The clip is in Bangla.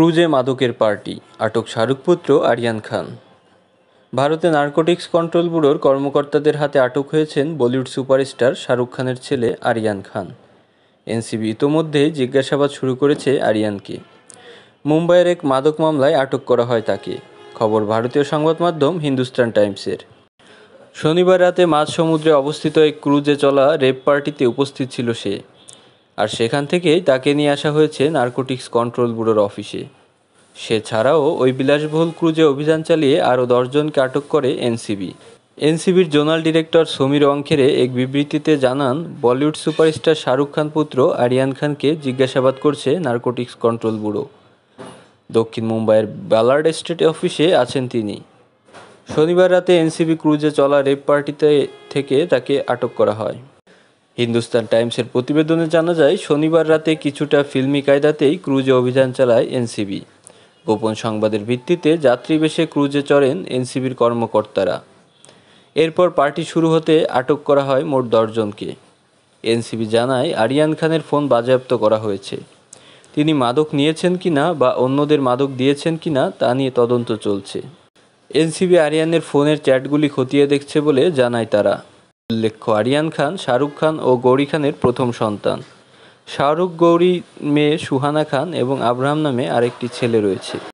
ক্রুজে মাদকের পার্টি আটক শাহরুখপুত্র আরিয়ান খান ভারতে নার্কোটিক্স কন্ট্রোল ব্যুরোর কর্মকর্তাদের হাতে আটক হয়েছেন বলিউড সুপারস্টার শাহরুখ খানের ছেলে আরিয়ান খান এনসিবি ইতোমধ্যেই জিজ্ঞাসাবাদ শুরু করেছে আরিয়ানকে মুম্বাইয়ের এক মাদক মামলায় আটক করা হয় তাকে খবর ভারতীয় সংবাদ মাধ্যম হিন্দুস্তান টাইমসের শনিবার রাতে মাঝ সমুদ্রে অবস্থিত এক ক্রুজে চলা রেপ পার্টিতে উপস্থিত ছিল সে আর সেখান থেকেই তাকে নিয়ে আসা হয়েছে নার্কোটিক্স কন্ট্রোল ব্যুরোর অফিসে সে ছাড়াও ওই বিলাসবহুল ক্রুজে অভিযান চালিয়ে আরও দশজনকে আটক করে এনসিবি এনসিবির জোনাল ডিরেক্টর সমীর অঙ্খেরে এক বিবৃতিতে জানান বলিউড সুপারস্টার শাহরুখ খান পুত্র আরিয়ান খানকে জিজ্ঞাসাবাদ করছে নার্কোটিক্স কন্ট্রোল ব্যুরো দক্ষিণ মুম্বাইয়ের ব্যালার্ড স্টেট অফিসে আছেন তিনি শনিবার রাতে এনসিবি ক্রুজে চলা রেপ পার্টিতে থেকে তাকে আটক করা হয় হিন্দুস্তান টাইমসের প্রতিবেদনে জানা যায় শনিবার রাতে কিছুটা ফিল্মি কায়দাতেই ক্রুজে অভিযান চালায় এনসিবি গোপন সংবাদের ভিত্তিতে যাত্রীবেশে ক্রুজে চড়েন এনসিবির কর্মকর্তারা এরপর পার্টি শুরু হতে আটক করা হয় মোট দশজনকে এনসিবি জানায় আরিয়ান খানের ফোন বাজেয়াপ্ত করা হয়েছে তিনি মাদক নিয়েছেন কিনা বা অন্যদের মাদক দিয়েছেন কিনা তা নিয়ে তদন্ত চলছে এনসিবি আরিয়ানের ফোনের চ্যাটগুলি খতিয়ে দেখছে বলে জানায় তারা উল্লেখ্য আরিয়ান খান শাহরুখ খান ও গৌরী খানের প্রথম সন্তান শাহরুখ গৌরী মেয়ে সুহানা খান এবং আব্রাহাম নামে আরেকটি ছেলে রয়েছে